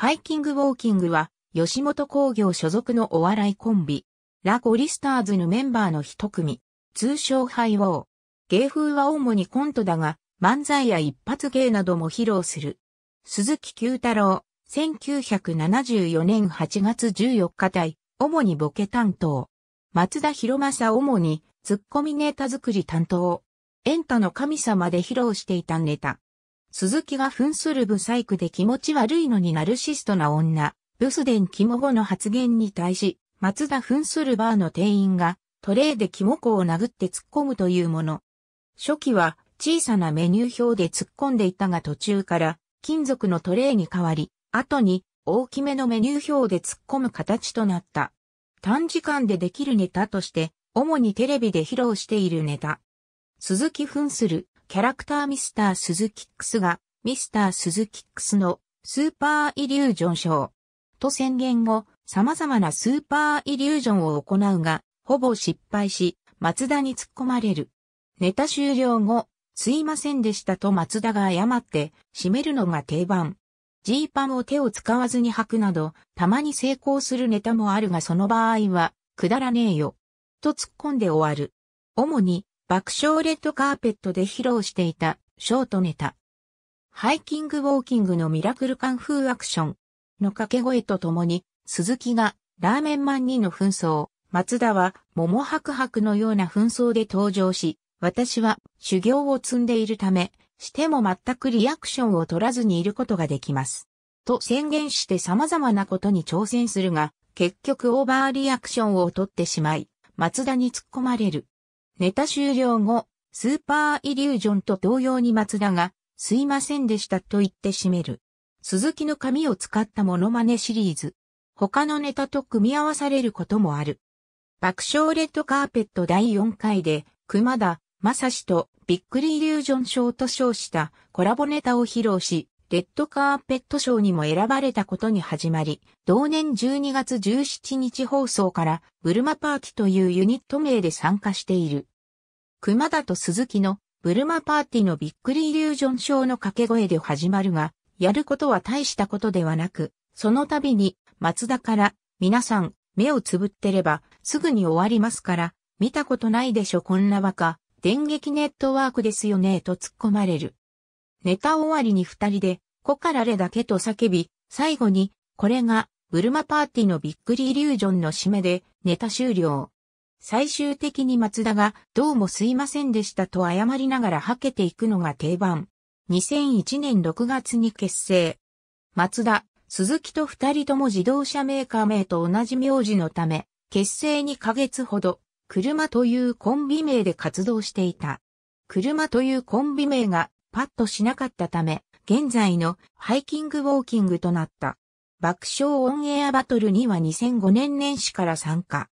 ハイキングウォーキングは、吉本工業所属のお笑いコンビ、ラ・ゴリスターズのメンバーの一組、通称ハイウォー。芸風は主にコントだが、漫才や一発芸なども披露する。鈴木九太郎、1974年8月14日対、主にボケ担当。松田博正主に、ツッコミネタ作り担当。エンタの神様で披露していたネタ。鈴木が扮するブサイクで気持ち悪いのにナルシストな女、ブスデンキモゴの発言に対し、松田扮するバーの店員が、トレーでキモコを殴って突っ込むというもの。初期は、小さなメニュー表で突っ込んでいたが途中から、金属のトレーに変わり、後に、大きめのメニュー表で突っ込む形となった。短時間でできるネタとして、主にテレビで披露しているネタ。鈴木扮するキャラクターミスター・スズキックスが、ミスター・スズキックスのスーパーイリュージョンショーと宣言後、様々なスーパーイリュージョンを行うが、ほぼ失敗し、松田に突っ込まれる。ネタ終了後、すいませんでしたと松田が謝って、締めるのが定番。ジーパンを手を使わずに履くなど、たまに成功するネタもあるがその場合は、くだらねえよ。と突っ込んで終わる。主に、爆笑レッドカーペットで披露していたショートネタ。ハイキングウォーキングのミラクルカンフーアクションの掛け声とともに、鈴木がラーメンマン2の紛争、松田は桃白白のような紛争で登場し、私は修行を積んでいるため、しても全くリアクションを取らずにいることができます。と宣言して様々なことに挑戦するが、結局オーバーリアクションを取ってしまい、松田に突っ込まれる。ネタ終了後、スーパーイリュージョンと同様に松田が、すいませんでしたと言って締める。鈴木の髪を使ったモノマネシリーズ。他のネタと組み合わされることもある。爆笑レッドカーペット第4回で、熊田、正史とビックリイリュージョン賞と称したコラボネタを披露し、レッドカーペット賞にも選ばれたことに始まり、同年12月17日放送からブルマパーティというユニット名で参加している。熊田と鈴木のブルマパーティのビックリイリュージョン賞の掛け声で始まるが、やることは大したことではなく、その度に松田から皆さん目をつぶってればすぐに終わりますから、見たことないでしょこんなバカ、電撃ネットワークですよねと突っ込まれる。ネタ終わりに二人で、コカラレだけと叫び、最後に、これが、ブルマパーティーのびっくりイリュージョンの締めで、ネタ終了。最終的に松田が、どうもすいませんでしたと謝りながらはけていくのが定番。2001年6月に結成。松田、鈴木と二人とも自動車メーカー名と同じ名字のため、結成2ヶ月ほど、車というコンビ名で活動していた。車というコンビ名がパッとしなかったため、現在のハイキングウォーキングとなった。爆笑オンエアバトルには2005年年始から参加。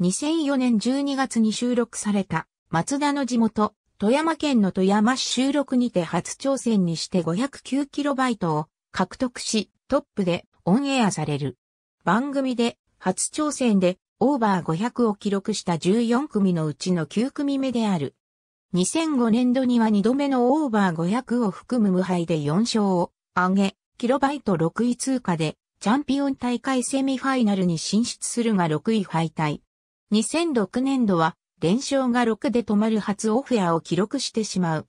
2004年12月に収録された、松田の地元、富山県の富山市収録にて初挑戦にして 509KB を獲得し、トップでオンエアされる。番組で初挑戦でオーバー500を記録した14組のうちの9組目である2005年度には2度目のオーバー500を含む無敗で4勝を挙げ、キロバイト6位通過で、チャンピオン大会セミファイナルに進出するが6位敗退。2006年度は、連勝が6で止まる初オフェアを記録してしまう。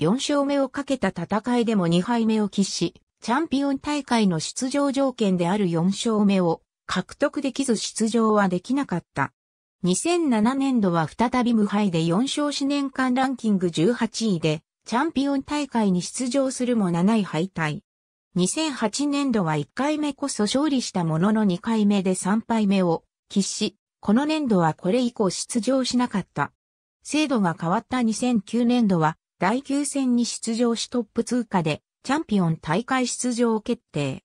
4勝目をかけた戦いでも2敗目を喫し、チャンピオン大会の出場条件である4勝目を獲得できず出場はできなかった。2007年度は再び無敗で4勝四年間ランキング18位で、チャンピオン大会に出場するも7位敗退。2008年度は1回目こそ勝利したものの2回目で3敗目を喫し、この年度はこれ以降出場しなかった。制度が変わった2009年度は第9戦に出場しトップ通過でチャンピオン大会出場決定。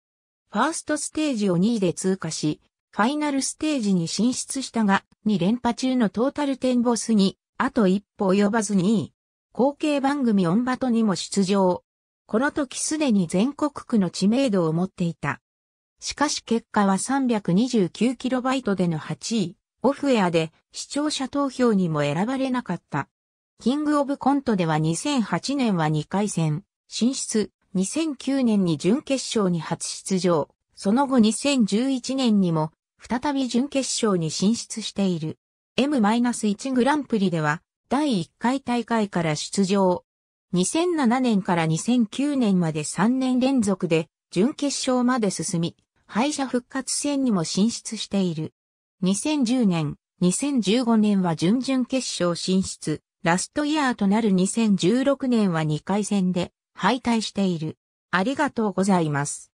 ファーストステージを2位で通過し、ファイナルステージに進出したが、2連覇中のトータルテンボスに、あと一歩及ばずに位。後継番組オンバトにも出場。この時すでに全国区の知名度を持っていた。しかし結果は 329kB での8位、オフエアで視聴者投票にも選ばれなかった。キングオブコントでは2008年は2回戦、進出、2009年に準決勝に初出場、その後2011年にも再び準決勝に進出している。M-1 グランプリでは、第1回大会から出場。2007年から2009年まで3年連続で、準決勝まで進み、敗者復活戦にも進出している。2010年、2015年は準々決勝進出、ラストイヤーとなる2016年は2回戦で敗退している。ありがとうございます。